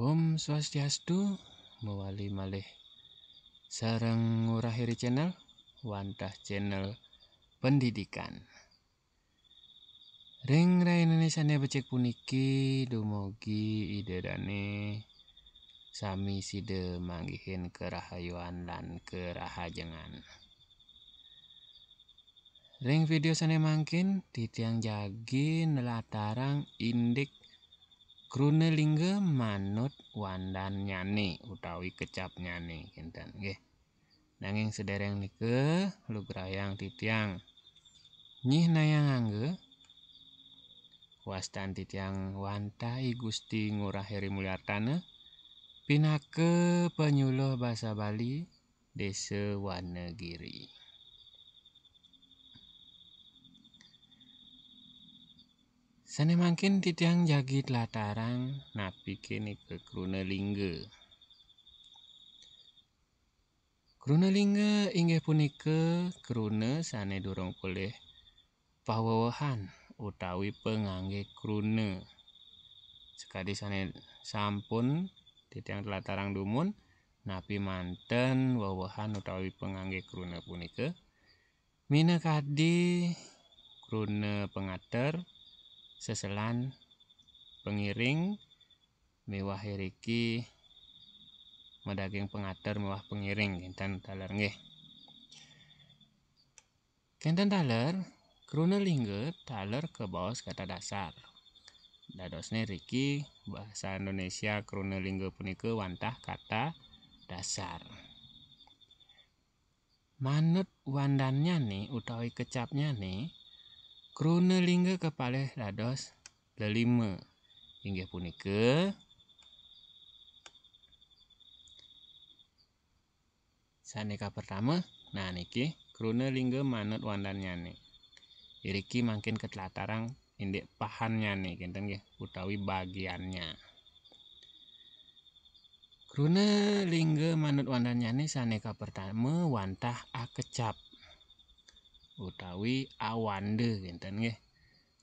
Om Swastiastu mewali malih sarang ngurahiri channel wantah channel pendidikan Ring Rai Indonesia becek puniki Ide Dane sami side manggihin kerahayuan dan kerahajangan. Ring video sana mangkin titiang jagi nelatarang indik Grunelingge manut wandan nyane utawi kecap nyane kinten nggih. Nanging sedereng nike lugrayang titiang nyih nayang angge wastan titiang wantai gusti heri muliartane pinake penyuluh basa Bali desa wanagiri. Sane mangkin titiang jagi telatarang napi kini ke Krunelingga. lingga inge punike krune sane durung boleh pawawahan utawi pengangge krune. Sekadi sane sampun titiang telatarang dumun nabi manten wawahan utawi pengangge krune punike. Mina kadi krune pengater seselan pengiring mewah heriki madaging pengatur mewah pengiring Kentan taler nggih Kentan taler, kruna lingga daler ke bawah kata dasar dadosne riki bahasa Indonesia kruna lingga punika wantah kata dasar manut wandannya nih utawi kecapnya nih Krona lingga Lados, dados hingga puni punika Saneka pertama, nah niki lingga manut wandan nih. Iriki makin ketelatarang indek pahannya nih, kinten nggih utawi bagiannya. Krona lingga manut wandanya nih saneka pertama wantah akecap utawi awande ngenten nggih.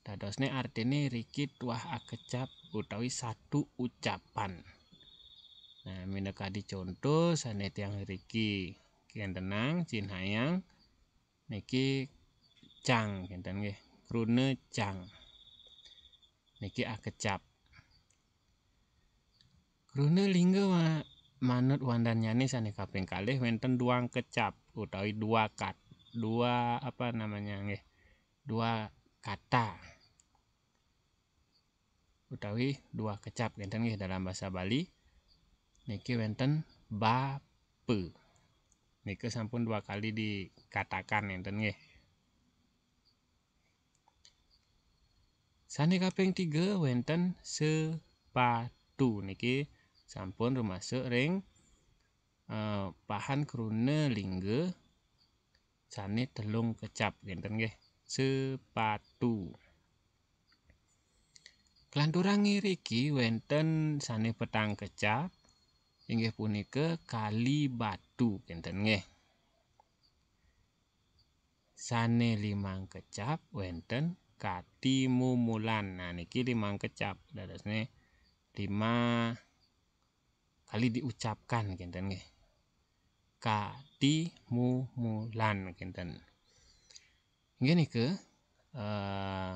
Dadosne artine riki tuah akecap utawi satu ucapan. Nah, mineka dicontoh sanet yang riki kian tenang cin niki cang ngenten nggih. Krune cang. Niki akecap. Krune lingga wa manut wandanyane sane kaping kalih wonten duang kecap utawi dua kat dua apa namanya nggih dua kata utawi dua kecap ngeten nggih dalam bahasa Bali niki ba bape niki sampun dua kali dikatakan ngeten nggih sane kaping tiga wenten sepatu niki sampun rumah ring uh, pahan krune lingga jane telung kecap ngenten nggih sepatu Kelanturan Riki, wonten sane petang kecap inggih punika kali batu ngenten nggih sane limang kecap wonten kati mumulan nah niki limang kecap dadosne lima kali diucapkan ngenten nggih kadimumulan kinten ke uh,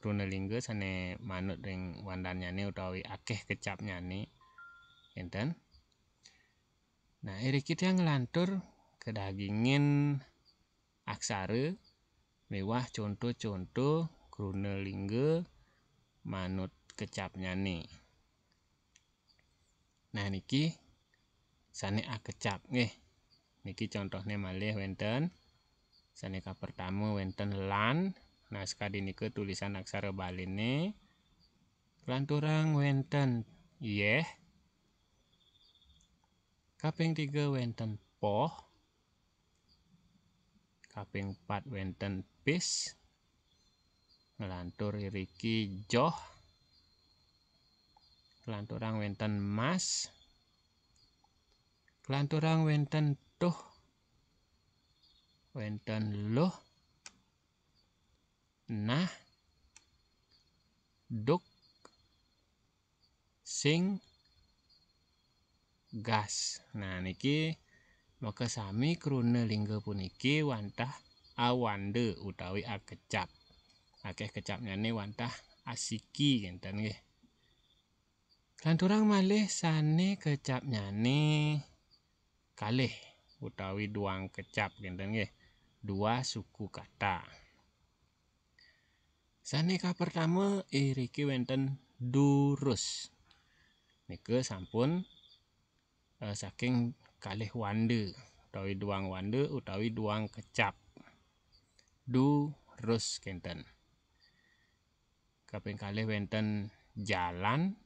Grunelingge eh, sane manut ring wandhan nyane utawi akeh kecap nyane kinten nah iriki kita ngelantur kedagingin aksara mewah contoh-contoh Grunelingge manut kecap nih. nah niki A ah, kecap nih. niki contohnya malih wenten sanika pertama wenten lan nah sekali ini ke tulisan aksara Bali nih. Lanturang wenten yeh kaping tiga wenten poh kaping empat wenten pis. Lantur riki joh Lanturang wenten mas Lanturang wenten tuh. Wenten loh. Nah. Duk. Sing. Gas. Nah, niki maka sami krune lingga puniki wantah awande utawi akecap. Akeh kecapnya ini wantah asiki gitu nge. Lanturang malih sane kecapnya nih. kalih utawi duang kecap kinten nggih. Dua suku kata. Saneka pertama iriki eh, wenten durus. Nika sampun uh, saking kalih wande, utawi duang wande, utawi duang kecap. Durus kinten. Kaping kalih wenten jalan.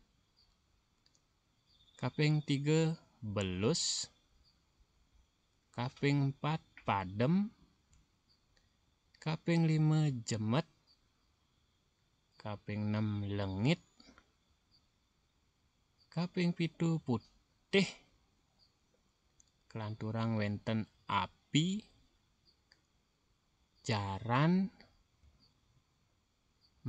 Kaping tiga belus kaping 4 padem kaping 5 jemet kaping 6 lengit kaping pitu putih kelanturang wenten api jaran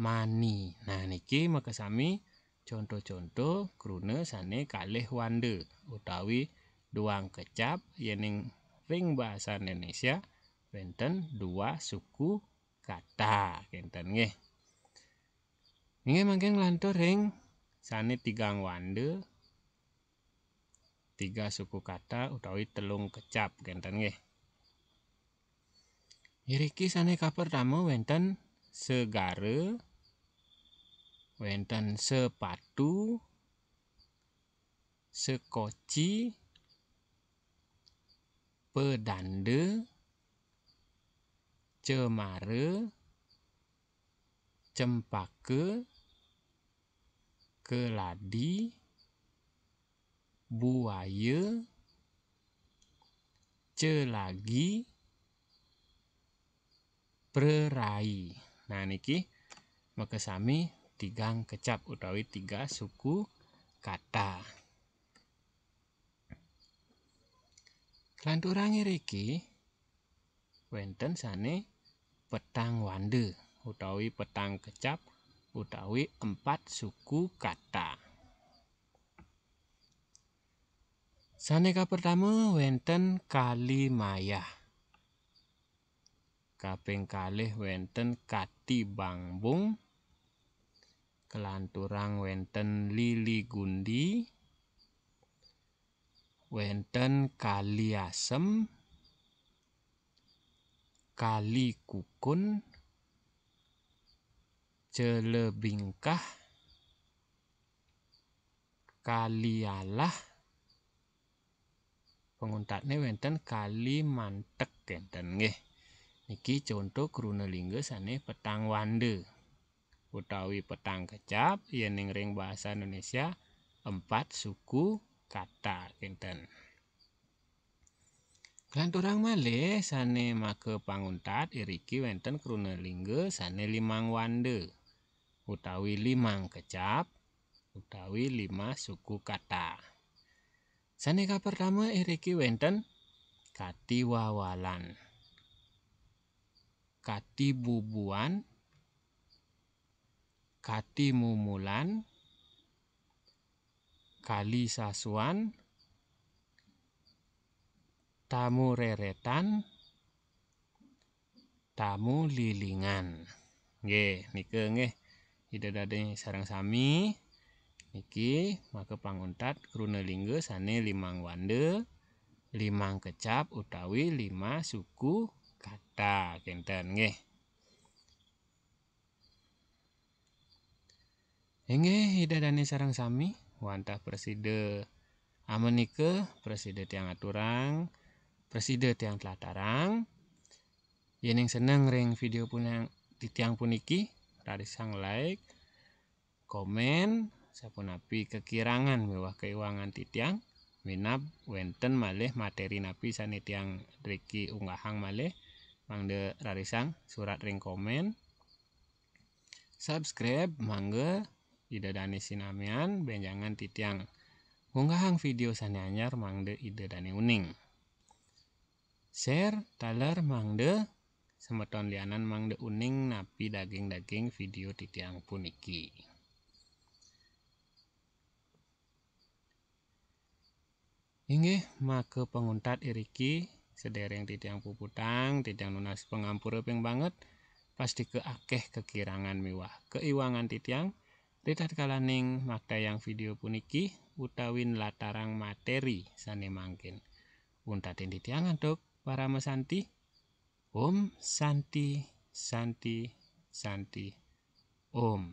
mani nah niki mekesami contoh-contoh krune sane kalih wande utawi doang kecap yening ring bahasa Indonesia benten dua suku kata kenten nggih nggih mangke nglantur ring sane tiga wande tiga suku kata utawi telung kecap kenten nggih Iriki sane kapertama wenten segare wenten sepatu sekoci pedande, cemare, cempake, keladi, buaya, celagi, prerai. Nah niki sami. tigang kecap utawi tiga suku kata. Lan turange iki wonten sane petang wanda utawi petang kecap utawi empat suku kata. Saneka pertama wonten kali maya. Kaping kalih wonten kati bangbung. Kelanturang wonten lili gundi. wenten kali asem kali kukun celebingkah kali alah penguntakne wenten kali mantek enten nggih niki conto kronolingge sane petang wande utawi petang kecap yen ing ring bahasa Indonesia empat suku kata kinten Kelanturang malih sane make panguntat iriki wenten kruna lingga sane limang wande utawi limang kecap utawi lima suku kata sane ka pertama iriki wenten wawalan kati bubuan Kati mumulan Kali Sasuan, Tamu Reretan, Tamu Lilingan. Nge, nike nge, ide dade sarang sami, niki maka panguntat krune lingga sane limang wande, limang kecap utawi lima suku kata kenten nge. Enge, ida dani sarang sami. wantah preside amenike preside tiang aturang preside tiang telatarang yening seneng ring video pun di tiang puniki rarisang like komen sapun api kekirangan mewah keuangan titiang minap wenten malih materi napi sanit yang riki unggahang malih mangde rarisang surat ring komen subscribe mangga Ida Dani sinamian benjangan titiang unggahang video sanyanyar mangde ida dani uning share taler mangde semeton lianan mangde uning napi daging-daging video titiang puniki Ini maka penguntat iriki sedereng titiang puputang titiang lunas pengampura ping banget pasti keakeh kekirangan miwah keiwangan titiang tatkala ning magdayang video puniki utawin latarang materi Unta Untatin titiang dok para mesanti. Om Santi Santi Santi Om.